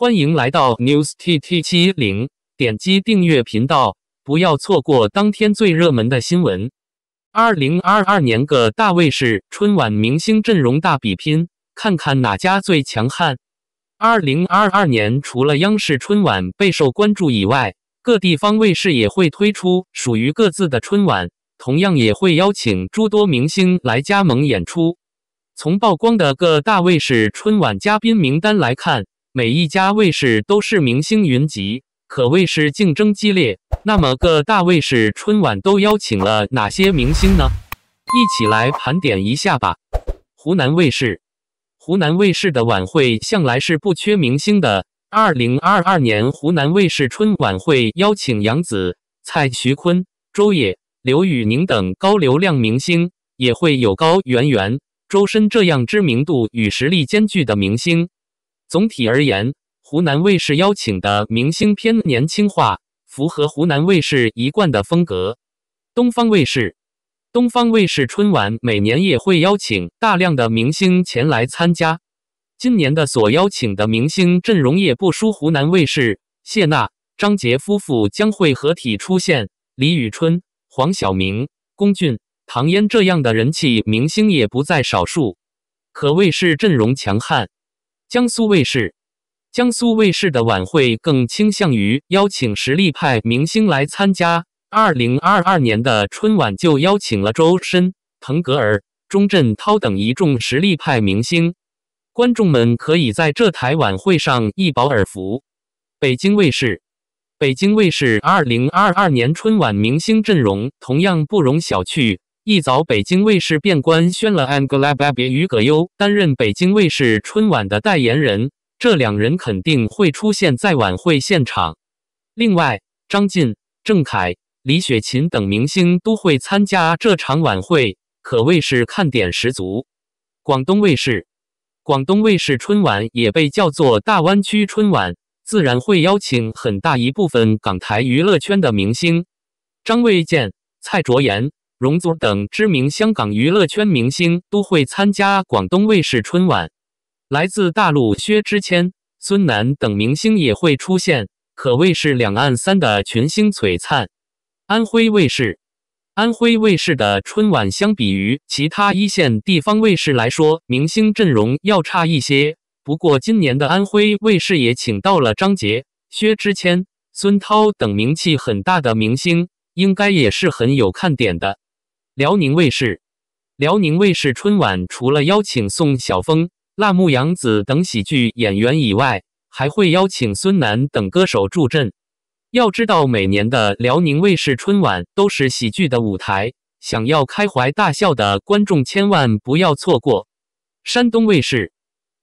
欢迎来到 News T T 七零，点击订阅频道，不要错过当天最热门的新闻。二零二二年各大卫视春晚明星阵容大比拼，看看哪家最强悍。二零二二年除了央视春晚备受关注以外，各地方卫视也会推出属于各自的春晚，同样也会邀请诸多明星来加盟演出。从曝光的各大卫视春晚嘉宾名单来看。每一家卫视都是明星云集，可谓是竞争激烈。那么，各大卫视春晚都邀请了哪些明星呢？一起来盘点一下吧。湖南卫视，湖南卫视的晚会向来是不缺明星的。2022年湖南卫视春晚会邀请杨紫、蔡徐坤、周也、刘宇宁等高流量明星，也会有高圆圆、周深这样知名度与实力兼具的明星。总体而言，湖南卫视邀请的明星偏年轻化，符合湖南卫视一贯的风格。东方卫视，东方卫视春晚每年也会邀请大量的明星前来参加。今年的所邀请的明星阵容也不输湖南卫视，谢娜、张杰夫妇将会合体出现，李宇春、黄晓明、龚俊、唐嫣这样的人气明星也不在少数，可谓是阵容强悍。江苏卫视，江苏卫视的晚会更倾向于邀请实力派明星来参加。二零二二年的春晚就邀请了周深、腾格尔、钟镇涛等一众实力派明星，观众们可以在这台晚会上一饱耳福。北京卫视，北京卫视二零二二年春晚明星阵容同样不容小觑。一早，北京卫视便官宣了 Angela Baby 与葛优担任北京卫视春晚的代言人，这两人肯定会出现在晚会现场。另外，张晋、郑恺、李雪琴等明星都会参加这场晚会，可谓是看点十足。广东卫视，广东卫视春晚也被叫做大湾区春晚，自然会邀请很大一部分港台娱乐圈的明星，张卫健、蔡卓妍。容祖儿等知名香港娱乐圈明星都会参加广东卫视春晚，来自大陆薛之谦、孙楠等明星也会出现，可谓是两岸三的群星璀璨。安徽卫视，安徽卫视的春晚相比于其他一线地方卫视来说，明星阵容要差一些。不过今年的安徽卫视也请到了张杰、薛之谦、孙涛等名气很大的明星，应该也是很有看点的。辽宁卫视，辽宁卫视春晚除了邀请宋晓峰、辣目洋子等喜剧演员以外，还会邀请孙楠等歌手助阵。要知道，每年的辽宁卫视春晚都是喜剧的舞台，想要开怀大笑的观众千万不要错过。山东卫视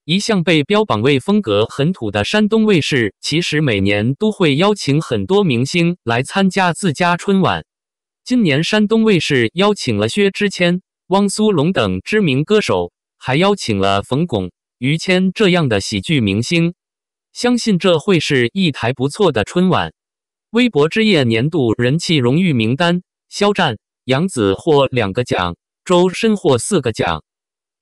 一向被标榜为风格很土的山东卫视，其实每年都会邀请很多明星来参加自家春晚。今年山东卫视邀请了薛之谦、汪苏泷等知名歌手，还邀请了冯巩、于谦这样的喜剧明星，相信这会是一台不错的春晚。微博之夜年度人气荣誉名单：肖战、杨紫获两个奖，周深获四个奖。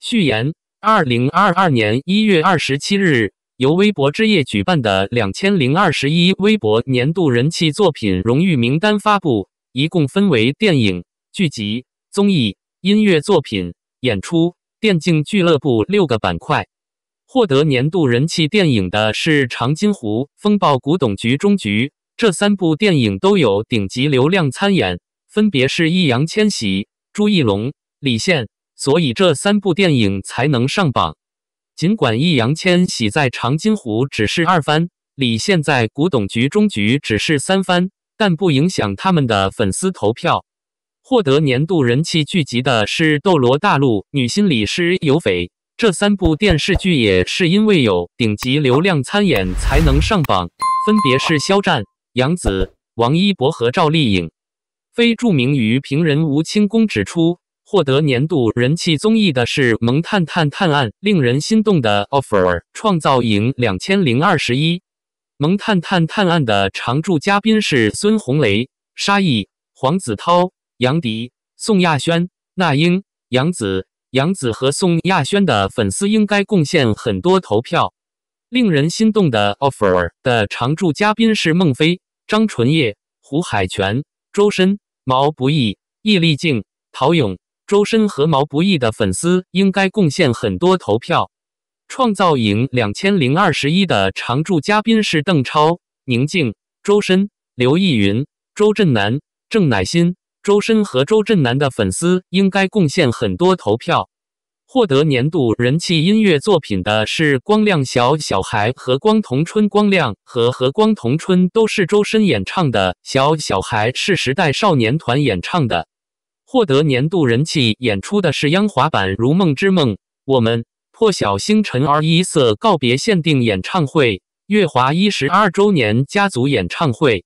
序言：二零二二年一月二十七日，由微博之夜举办的两千零二十一微博年度人气作品荣誉名单发布。一共分为电影、剧集、综艺、音乐作品、演出、电竞俱乐部六个板块。获得年度人气电影的是《长津湖》《风暴》《古董局中局》这三部电影都有顶级流量参演，分别是易烊千玺、朱一龙、李现，所以这三部电影才能上榜。尽管易烊千玺在《长津湖》只是二番，李现在《古董局中局》只是三番。但不影响他们的粉丝投票。获得年度人气剧集的是《斗罗大陆》《女心理师》《有匪》。这三部电视剧也是因为有顶级流量参演才能上榜，分别是肖战、杨紫、王一博和赵丽颖。非著名娱评人吴青功指出，获得年度人气综艺的是《萌探探探案》《令人心动的 offer》《创造营两千零二十一》。《萌探探探案》的常驻嘉宾是孙红雷、沙溢、黄子韬、杨迪、宋亚轩、那英、杨子。杨子和宋亚轩的粉丝应该贡献很多投票。令人心动的 offer 的常驻嘉宾是孟非、张纯烨、胡海泉、周深、毛不易、易立竞、陶勇。周深和毛不易的粉丝应该贡献很多投票。创造营两千零二十一的常驻嘉宾是邓超、宁静、周深、刘逸云、周震南、郑乃馨。周深和周震南的粉丝应该贡献很多投票。获得年度人气音乐作品的是《光亮小小孩》和《光同春》。《光亮》和《和光同春》都是周深演唱的，《小小孩》是时代少年团演唱的。获得年度人气演出的是央华版《如梦之梦》。我们。破晓星辰 r 一色告别限定演唱会，月华一十二周年家族演唱会，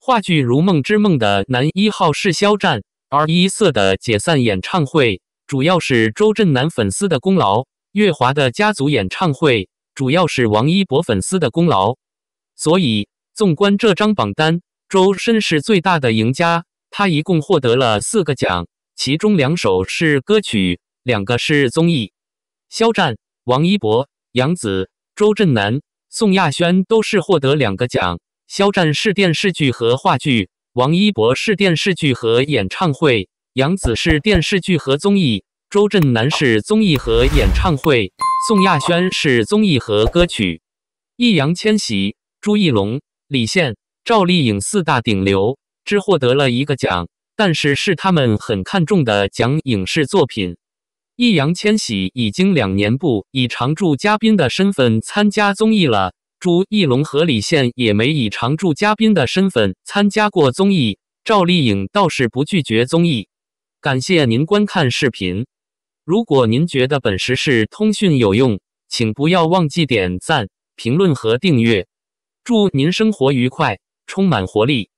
话剧《如梦之梦》的男一号是肖战。r 一色的解散演唱会主要是周震南粉丝的功劳，月华的家族演唱会主要是王一博粉丝的功劳。所以，纵观这张榜单，周深是最大的赢家，他一共获得了四个奖，其中两首是歌曲，两个是综艺。肖战、王一博、杨紫、周震南、宋亚轩都是获得两个奖。肖战是电视剧和话剧，王一博是电视剧和演唱会，杨紫是电视剧和综艺，周震南是综艺和演唱会，宋亚轩是综艺和歌曲。易烊千玺、朱一龙、李现、赵丽颖四大顶流只获得了一个奖，但是是他们很看重的奖，影视作品。易烊千玺已经两年不以常驻嘉宾的身份参加综艺了，朱一龙和李现也没以常驻嘉宾的身份参加过综艺。赵丽颖倒是不拒绝综艺。感谢您观看视频，如果您觉得本时事通讯有用，请不要忘记点赞、评论和订阅。祝您生活愉快，充满活力。